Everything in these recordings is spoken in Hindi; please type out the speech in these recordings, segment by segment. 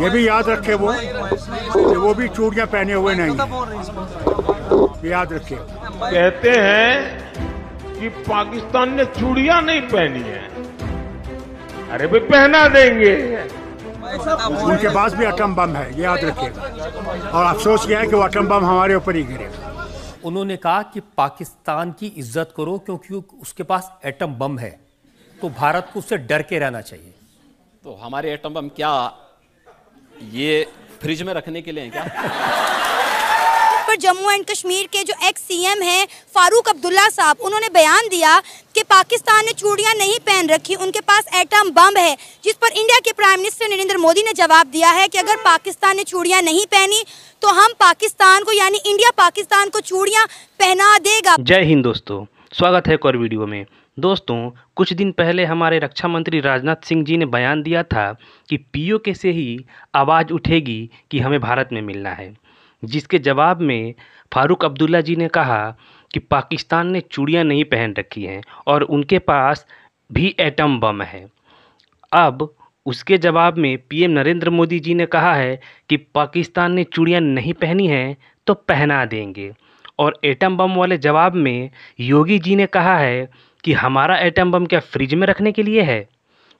ये भी याद रखे वो वो भी चूड़ियाँ पहने हुए नहीं याद रखे कहते हैं कि पाकिस्तान ने चूड़ियाँ नहीं पहनी है अरे भी पहना देंगे उनके पास भी अटम बम है ये याद रखिएगा और अफसोस यह है कि वो अटम बम हमारे ऊपर ही गिरेगा उन्होंने कहा कि पाकिस्तान की इज्जत करो क्योंकि उसके पास एटम बम है तो भारत को उससे डर के रहना चाहिए तो हमारे एटम बम क्या ये फ्रिज में रखने के लिए है क्या पर जम्मू एंड कश्मीर के जो एक्स सीएम हैं फारूक अब्दुल्ला साहब उन्होंने बयान दिया कि पाकिस्तान ने चूड़ियां नहीं पहन रखी उनके पास एटम बम है जिस पर इंडिया के प्राइम मिनिस्टर नरेंद्र मोदी ने जवाब दिया है कि अगर हाँ। पाकिस्तान ने चूड़ियां नहीं पहनी तो हम पाकिस्तान को यानी इंडिया पाकिस्तान को चूड़ियाँ पहना देगा जय हिंद दोस्तों स्वागत है एक और वीडियो में दोस्तों कुछ दिन पहले हमारे रक्षा मंत्री राजनाथ सिंह जी ने बयान दिया था कि पीओके से ही आवाज़ उठेगी कि हमें भारत में मिलना है जिसके जवाब में फारूक अब्दुल्ला जी ने कहा कि पाकिस्तान ने चूड़ियाँ नहीं पहन रखी हैं और उनके पास भी एटम बम है अब उसके जवाब में पीएम नरेंद्र मोदी जी ने कहा है कि पाकिस्तान ने चूड़ियाँ नहीं पहनी हैं तो पहना देंगे और एटम बम वाले जवाब में योगी जी ने कहा है कि हमारा एटम बम क्या फ्रिज में रखने के लिए है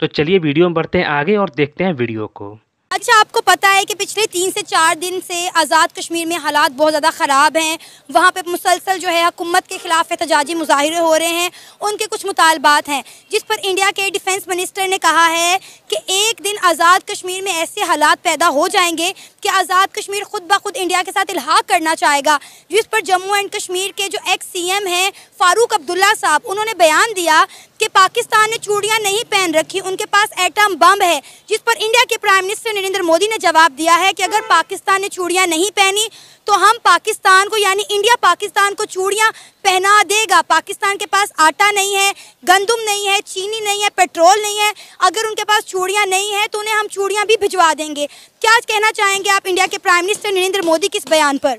तो चलिए वीडियो में बढ़ते हैं आगे और देखते हैं वीडियो को अच्छा आपको पता है कि पिछले तीन से चार दिन से आज़ाद कश्मीर में हालात बहुत ज़्यादा ख़राब हैं वहाँ पे मुसलसल जो है हकूमत के ख़िलाफ़ एहतजाजी मुजाहरे हो रहे हैं उनके कुछ मुतालबात हैं जिस पर इंडिया के डिफेंस मिनिस्टर ने कहा है कि एक दिन आज़ाद कश्मीर में ऐसे हालात पैदा हो जाएंगे कि आज़ाद कश्मीर ख़ुद ब खुद इंडिया के साथ इलाहा करना चाहेगा जिस पर जम्मू एंड कश्मीर के जो एक्स सी एम हैं फ़ारूक अब्दुल्ला साहब उन्होंने बयान दिया कि पाकिस्तान ने चूड़ियां नहीं पहन रखी उनके पास एटम बम है जिस पर इंडिया के प्राइम मिनिस्टर नरेंद्र मोदी ने जवाब दिया है कि अगर पाकिस्तान ने चूड़ियां नहीं पहनी तो हम पाकिस्तान को यानी इंडिया पाकिस्तान को चूड़ियां पहना देगा पाकिस्तान के पास आटा नहीं है गंदुम नहीं है चीनी नहीं है पेट्रोल नहीं है अगर उनके पास चूड़ियाँ नहीं है तो उन्हें हम चूड़ियाँ भी भिजवा देंगे क्या कहना चाहेंगे आप इंडिया के प्राइम मिनिस्टर नरेंद्र मोदी के इस बयान पर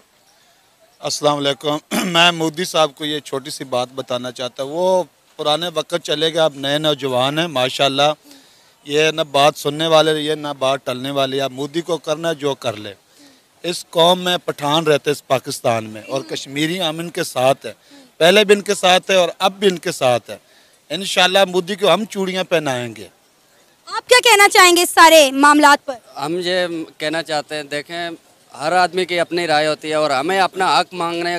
अस्सलाम मैं मोदी साहब को ये छोटी सी बात बताना चाहता हूँ वो पुराने वक्त चले गए अब नए नौजवान हैं माशाल्लाह ये ना बात सुनने वाले ये ना बात टलने वाली अब मोदी को करना जो कर ले इस कौम में पठान रहते इस पाकिस्तान में और कश्मीरी हम इनके साथ हैं पहले भी इनके साथ है और अब भी इनके साथ है इन मोदी को हम चूड़ियाँ पहनाएंगे आप क्या कहना चाहेंगे इस सारे मामला पर हम ये कहना चाहते हैं देखें हर आदमी की अपनी राय होती है और हमें अपना हक मांगने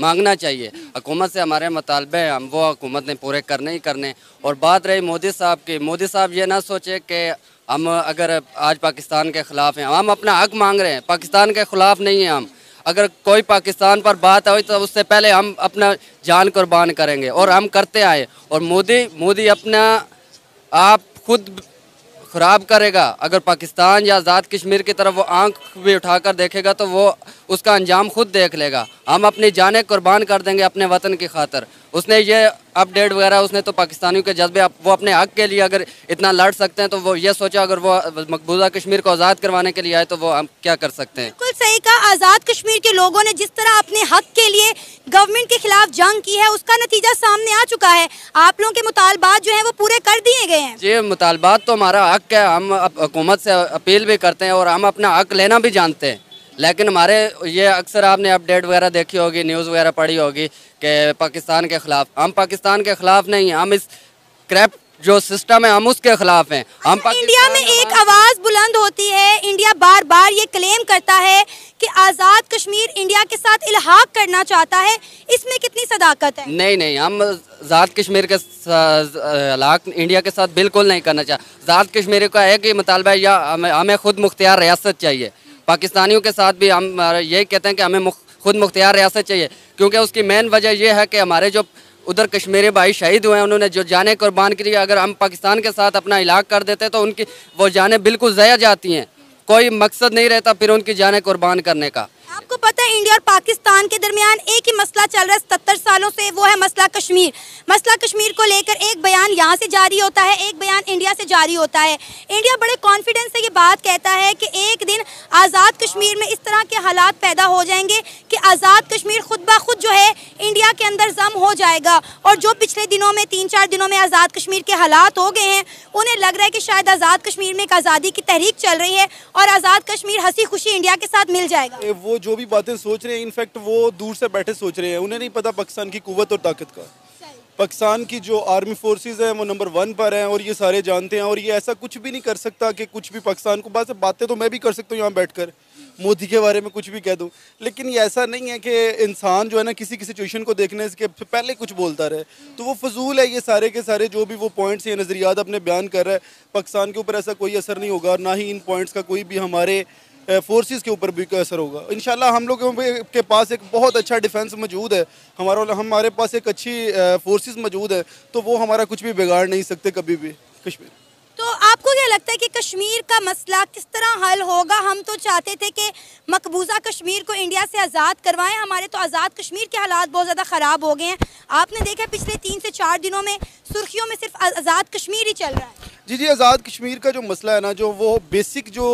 मांगना चाहिए हुकूमत से हमारे मतालबे हैं हम वो हकूमत ने पूरे करने ही करने और बात रही मोदी साहब की मोदी साहब ये ना सोचे कि हम अगर आज पाकिस्तान के ख़िलाफ़ हैं हम अपना हक मांग रहे हैं पाकिस्तान के ख़िलाफ़ नहीं हैं हम अगर कोई पाकिस्तान पर बात आई तो उससे पहले हम अपना जान कुर्बान करेंगे और हम करते आए और मोदी मोदी अपना आप खुद ख़राब करेगा अगर पाकिस्तान या आज़ाद कश्मीर की तरफ वो आंख भी उठाकर देखेगा तो वो उसका अंजाम खुद देख लेगा हम अपनी जानें कुर्बान कर देंगे अपने वतन की खातर उसने ये अपडेट वगैरह उसने तो पाकिस्तानियों के जज्बे वो अपने हक के लिए अगर इतना लड़ सकते हैं तो वो ये सोचा अगर वो मकबूजा कश्मीर को आज़ाद करवाने के लिए आए तो वो हम क्या कर सकते हैं बिल्कुल सही कहा आज़ाद कश्मीर के लोगों ने जिस तरह अपने हक के लिए गवर्नमेंट के खिलाफ जंग की है उसका नतीजा सामने आ चुका है आप लोगों के मुतालबात जो है वो पूरे कर दिए गए हैं जी मुतालबात तो हमारा हक है हम हुकूमत से अपील भी करते हैं और हम अपना हक लेना भी जानते हैं लेकिन हमारे ये अक्सर आपने अपडेट वगैरह देखी होगी न्यूज़ वगैरह पढ़ी होगी कि पाकिस्तान के ख़िलाफ़ हम पाकिस्तान के ख़िलाफ़ नहीं हम इस क्रैप जो सिस्टम है हम उसके खिलाफ हैं अच्छा, हम इंडिया तो में एक आवाज बुलंद होती है इंडिया बार बार ये क्लेम करता है कि आज़ाद कश्मीर इंडिया के साथ इलाहाक करना चाहता है इसमें कितनी सदाकत है नहीं नहीं हम आज़ाद कश्मीर के इलाक इंडिया के साथ बिल्कुल नहीं करना चाहते आज़ाद कश्मीर का एक ही मुतालबा या हमें खुद मुख्तियार रियासत चाहिए पाकिस्तानियों के साथ भी हम यही कहते हैं कि हमें मुख, खुद मुख्तियार रियासत चाहिए क्योंकि उसकी मेन वजह यह है कि हमारे जो उधर कश्मीरी भाई शहीद हुए हैं उन्होंने जो जाने कुर्बान की अगर हम पाकिस्तान के साथ अपना इलाक कर देते तो उनकी वो जाने बिल्कुल ज़या जाती हैं कोई मकसद नहीं रहता फिर उनकी जाने कुर्बान करने का आपको पता है इंडिया और पाकिस्तान के दरमियान एक ही मसला चल रहा है सत्तर सालों से वो है मसला कश्मीर मसला कश्मीर को लेकर एक बयान यहाँ से जारी होता है एक बयान इंडिया से जारी होता है इंडिया बड़े कॉन्फिडेंस से ये बात कहता है कि एक दिन आज़ाद कश्मीर में इस तरह के हालात पैदा हो जाएंगे कि आज़ाद कश्मीर खुद ब खुद जो है इंडिया के अंदर जम हो जाएगा और जो पिछले दिनों में तीन चार दिनों में आज़ाद कश्मीर के हालात हो गए हैं उन्हें लग रहा है कि शायद आज़ाद कश्मीर में एक आज़ादी की तहरीक चल रही है और आज़ाद कश्मीर हंसी खुशी इंडिया के साथ मिल जाएगा वो जो भी बातें सोच रहे हैं इनफैक्ट वो दूर से बैठे सोच रहे हैं उन्हें नहीं पता पाकिस्तान की कुत और ताकत का पाकिस्तान की जो आर्मी फोर्सेज हैं वो नंबर वन पर हैं और ये सारे जानते हैं और ये ऐसा कुछ भी नहीं कर सकता कि कुछ भी पाकिस्तान को बस बातें तो मैं भी कर सकता हूँ यहाँ बैठ कर मोदी के बारे में कुछ भी कह दूँ लेकिन ये ऐसा नहीं है कि इंसान जो है ना किसी की सिचुएशन को देखने के पहले कुछ बोलता रहे तो वो फजूल है ये सारे के सारे जो भी वो पॉइंट्स या नज़रियात अपने बयान कर रहे हैं पाकिस्तान के ऊपर ऐसा कोई असर नहीं होगा और ना ही इन पॉइंट्स का कोई भी हमारे फोर्सेस के ऊपर भी असर होगा इन हम लोगों के पास एक बहुत अच्छा डिफेंस मौजूद है हमारा हमारे पास एक अच्छी फोर्सेस मौजूद है तो वो हमारा कुछ भी बिगाड़ नहीं सकते कभी भी कश्मीर तो आपको क्या लगता है कि कश्मीर का मसला किस तरह हल होगा हम तो चाहते थे कि मकबूजा कश्मीर को इंडिया से आज़ाद करवाएं हमारे तो आज़ाद कश्मीर के हालात बहुत ज़्यादा ख़राब हो गए हैं आपने देखा पिछले तीन से चार दिनों में सुर्खियों में सिर्फ आज़ाद कश्मीर ही चल रहा है जी जी आज़ाद कश्मीर का जो मसला है ना जो वो बेसिक जो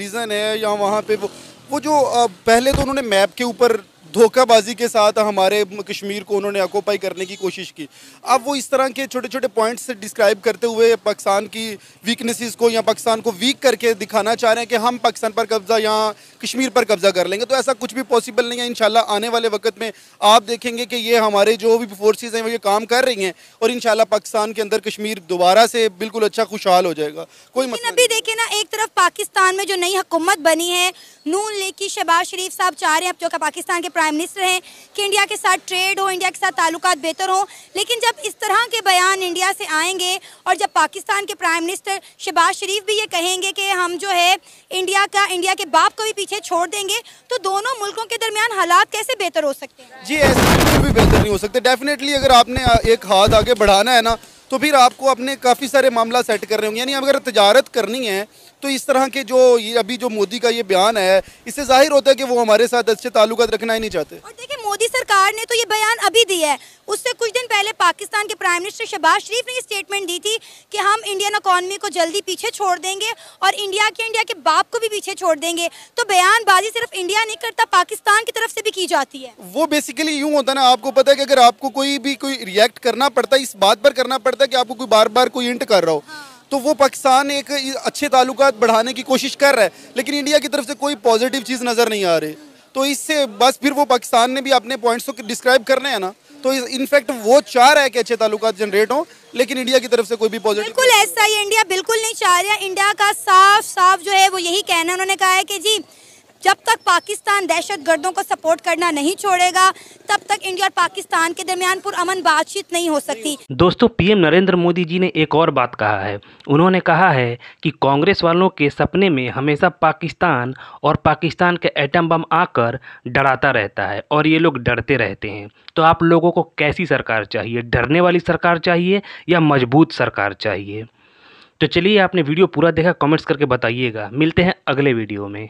रीज़न है या वहाँ पे वो वो जो पहले तो उन्होंने मैप के ऊपर धोखाबाजी के साथ हमारे कश्मीर को उन्होंने अकोपाई करने की कोशिश की अब वो इस तरह के छोटे छोटे पॉइंट्स डिस्क्राइब करते हुए पाकिस्तान की वीकनेसेस को या पाकिस्तान को वीक करके दिखाना चाह रहे हैं कि हम पाकिस्तान पर कब्ज़ा या कश्मीर पर कब्ज़ा कर लेंगे तो ऐसा कुछ भी पॉसिबल नहीं है इन आने वाले वक्त में आप देखेंगे कि ये हमारे जो भी फोर्सेज हैं वो ये काम कर रही हैं और इन पाकिस्तान के अंदर कश्मीर दोबारा से बिल्कुल अच्छा खुशहाल हो जाएगा कोई मतलब अभी देखिए ना एक तरफ पाकिस्तान में जो नई हुकूमत बनी है नून लेकी शहबाज शरीफ साहब चाह रहे हैं अब जो पाकिस्तान के प्राइम प्राइम मिनिस्टर हैं कि इंडिया के साथ ट्रेड हो इंडिया के साथ ताल्लुक बेहतर हों लेकिन जब इस तरह के बयान इंडिया से आएंगे और जब पाकिस्तान के प्राइम मिनिस्टर शहबाज शरीफ भी ये कहेंगे कि हम जो है इंडिया का इंडिया के बाप को भी पीछे छोड़ देंगे तो दोनों मुल्कों के दरमियान हालात कैसे बेहतर हो सकते हैं जी ऐसे बिल्कुल भी बेहतर नहीं हो सकते डेफिनेटली अगर आपने एक हाथ आगे बढ़ाना है ना तो फिर आपको अपने काफ़ी सारे मामला सेट कर रहे होंगे यानी अगर तजारत करनी है तो इस तरह के जो ये अभी जो मोदी का ये बयान है इससे जाहिर होता है कि वो हमारे साथ अच्छे ताल्लुक रखना ही नहीं चाहते और देखिए मोदी सरकार ने तो ये बयान अभी दिया है उससे कुछ दिन पहले पाकिस्तान के प्राइम मिनिस्टर शहबाज शरीफ ने ये स्टेटमेंट दी थी कि हम इंडियन इकोनॉमी को जल्दी पीछे छोड़ देंगे और इंडिया के इंडिया के बाप को भी पीछे छोड़ देंगे तो बयानबाजी सिर्फ इंडिया नहीं करता पाकिस्तान की तरफ से भी की जाती है वो बेसिकली यूँ होता ना आपको पता है कि अगर आपको कोई भी कोई रिएक्ट करना पड़ता है इस बात पर करना पड़ता है कि आपको कोई बार बार कोई इंट कर रहा हो हाँ। तो वो पाकिस्तान एक अच्छे ताल्लुक बढ़ाने की कोशिश कर रहा है लेकिन इंडिया की तरफ से कोई पॉजिटिव चीज़ नज़र नहीं आ रही तो इससे बस फिर वो पाकिस्तान ने भी अपने पॉइंट्स को डिस्क्राइब करने हैं ना तो इनफैक्ट वो चाह रहा है कि अच्छे ताल्लुक जनरेट हों लेकिन इंडिया की तरफ से कोई भी पॉजिटिव बिल्कुल ऐसा ही इंडिया बिल्कुल नहीं चाह रहा इंडिया का साफ साफ जो है वो यही कहना है उन्होंने कहा है कि जी जब तक पाकिस्तान दहशत गर्दों को सपोर्ट करना नहीं छोड़ेगा तब तक इंडिया और पाकिस्तान के दरमियान पुरान बातचीत नहीं हो सकती दोस्तों पीएम नरेंद्र मोदी जी ने एक और बात कहा है उन्होंने कहा है कि कांग्रेस वालों के सपने में हमेशा पाकिस्तान और पाकिस्तान के एटम बम आकर डराता रहता है और ये लोग डरते रहते हैं तो आप लोगों को कैसी सरकार चाहिए डरने वाली सरकार चाहिए या मजबूत सरकार चाहिए तो चलिए आपने वीडियो पूरा देखा कमेंट्स करके बताइएगा मिलते हैं अगले वीडियो में